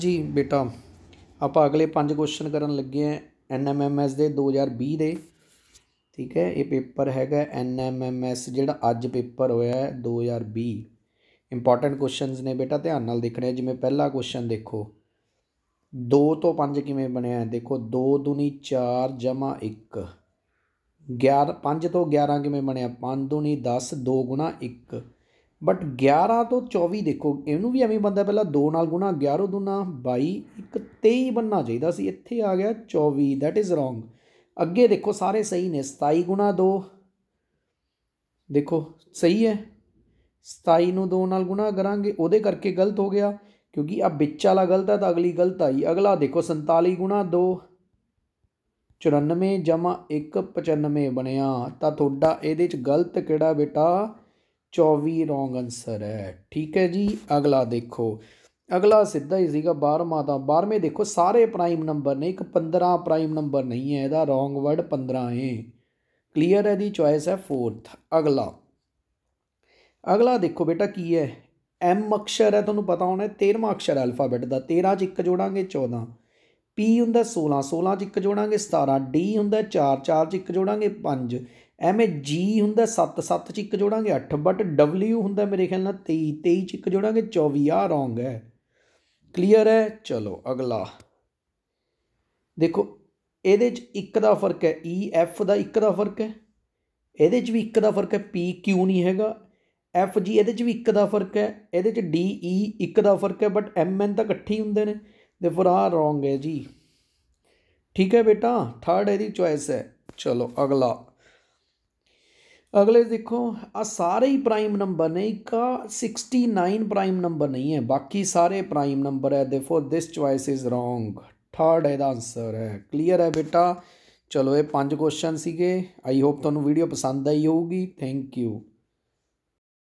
ਜੀ ਬੇਟਾ ਆਪਾਂ ਅਗਲੇ ਪੰਜ ਕੁਐਸਚਨ ਕਰਨ ਲੱਗੇ ਆ ਐਨਐਮਐਮਐਸ ਦੇ 2020 ਦੇ ਠੀਕ ਹੈ ਇਹ ਪੇਪਰ ਹੈਗਾ ਐਨਐਮਐਮਐਸ ਜਿਹੜਾ ਅੱਜ ਪੇਪਰ ਹੋਇਆ ਹੈ 2020 ਇੰਪੋਰਟੈਂਟ ਕੁਐਸਚਨਸ ਨੇ ਬੇਟਾ ਧਿਆਨ ਨਾਲ ਦੇਖਣੇ ਜਿਵੇਂ ਪਹਿਲਾ ਕੁਐਸਚਨ ਦੇਖੋ 2 ਤੋਂ 5 ਕਿਵੇਂ ਬਣਿਆ ਦੇਖੋ 2 ਦੁਨੀ 4 ਜਮਾ 1 11 5 ਤੋਂ 11 ਕਿਵੇਂ ਬਣਿਆ 5 ਦੁਨੀ 10 2 1 ਬਟ 11 ਤੋਂ 24 ਦੇਖੋ ਇਹਨੂੰ ਵੀ ਐਵੇਂ ਬੰਦਾ ਪਹਿਲਾਂ 2 ਨਾਲ ਗੁਣਾ 11 ਦੁਨਾ 22 ਇੱਕ 23 ਬੰਨਾ ਚਾਹੀਦਾ ਸੀ ਇੱਥੇ ਆ ਗਿਆ 24 ਦੈਟ ਇਜ਼ ਰੋਂਗ ਅੱਗੇ ਦੇਖੋ ਸਾਰੇ ਸਹੀ ਨੇ 27 ਗੁਣਾ 2 ਦੇਖੋ ਸਹੀ ਹੈ 27 ਨੂੰ 2 ਨਾਲ ਗੁਣਾ ਕਰਾਂਗੇ ਉਹਦੇ ਕਰਕੇ ਗਲਤ ਹੋ ਗਿਆ ਕਿਉਂਕਿ ਆ ਵਿੱਚ ਵਾਲਾ ਗਲਤ ਹੈ ਤਾਂ ਅਗਲੀ ਗਲਤ ਆਈ ਅਗਲਾ ਦੇਖੋ 47 ਗੁਣਾ 2 94 1 95 ਬਣਿਆ ਤਾਂ ਤੁਹਾਡਾ ਇਹਦੇ ਚ ਗਲਤ ਕਿਹੜਾ ਬੇਟਾ 24 ਰੋਂਗ ਆਨਸਰ ਹੈ ਠੀਕ ਹੈ ਜੀ ਅਗਲਾ ਦੇਖੋ ਅਗਲਾ ਸਿੱਧਾ ਹੀ ਸੀਗਾ 12ਵਾਂ ਦਾ 12ਵੇਂ ਦੇਖੋ ਸਾਰੇ ਪ੍ਰਾਈਮ ਨੰਬਰ ਨੇ ਇੱਕ 15 ਪ੍ਰਾਈਮ ਨੰਬਰ ਨਹੀਂ ਹੈ ਇਹਦਾ ਰੋਂਗ ਵਰਡ 15 ਹੈ ਕਲੀਅਰ ਹੈ ਦੀ ਚੁਆਇਸ ਹੈ 4th ਅਗਲਾ ਅਗਲਾ ਦੇਖੋ ਬੇਟਾ ਕੀ ਹੈ ਐਮ ਅਕਸ਼ਰ ਹੈ ਤੁਹਾਨੂੰ ਪਤਾ ਹੋਣਾ 13ਵਾਂ ਅਕਸ਼ਰ ਅਲਫਾਬੈਟ ਦਾ 13 ਚ ਇੱਕ ਜੋੜਾਂਗੇ 14 P ਹੁੰਦਾ 16 16 ਚ 1 ਜੋੜਾਂਗੇ 17 D ਹੁੰਦਾ 4 4 ਚ 1 ਜੋੜਾਂਗੇ 5 ਐਵੇਂ G ਹੁੰਦਾ 7 7 ਚ 1 ਜੋੜਾਂਗੇ 8 ਬਟ W ਹੁੰਦਾ ਮੇਰੇ ਖਿਆਲ ਨਾਲ 23 23 ਚ 1 ਜੋੜਾਂਗੇ 24 ਆ ਰੋਂਗ ਹੈ ਕਲੀਅਰ ਹੈ ਚਲੋ ਅਗਲਾ ਦੇਖੋ ਇਹਦੇ ਚ 1 ਦਾ ਫਰਕ ਹੈ E F ਦਾ 1 ਦਾ ਫਰਕ ਹੈ ਇਹਦੇ ਚ ਵੀ 1 ਦਾ ਫਰਕ ਹੈ P Q ਨਹੀਂ ਹੈਗਾ F G ਇਹਦੇ ਚ ਵੀ 1 ਦਾ ਫਰਕ ਹੈ ਇਹਦੇ ਚ D E 1 ਦਾ ਫਰਕ ਹੈ ਬਟ M N ਤਾਂ ਇਕੱਠੇ ਹੀ ਹੁੰਦੇ ਨੇ देफोर आ रॉन्ग है जी ठीक है बेटा थर्ड है चॉइस है चलो अगला अगले देखो आ सारे ही प्राइम नंबर ने इक्का सिक्सटी नाइन प्राइम नंबर नहीं है बाकी सारे प्राइम नंबर है therefore this choice is wrong third है आंसर है क्लीयर है बेटा ਚਲੋ ਇਹ ਪੰਜ ਕੁਐਸਚਨ ਸੀਗੇ ਆਈ ਹੋਪ ਤੁਹਾਨੂੰ ਵੀਡੀਓ ਪਸੰਦ ਆਈ ਹੋਊਗੀ ਥੈਂਕ ਯੂ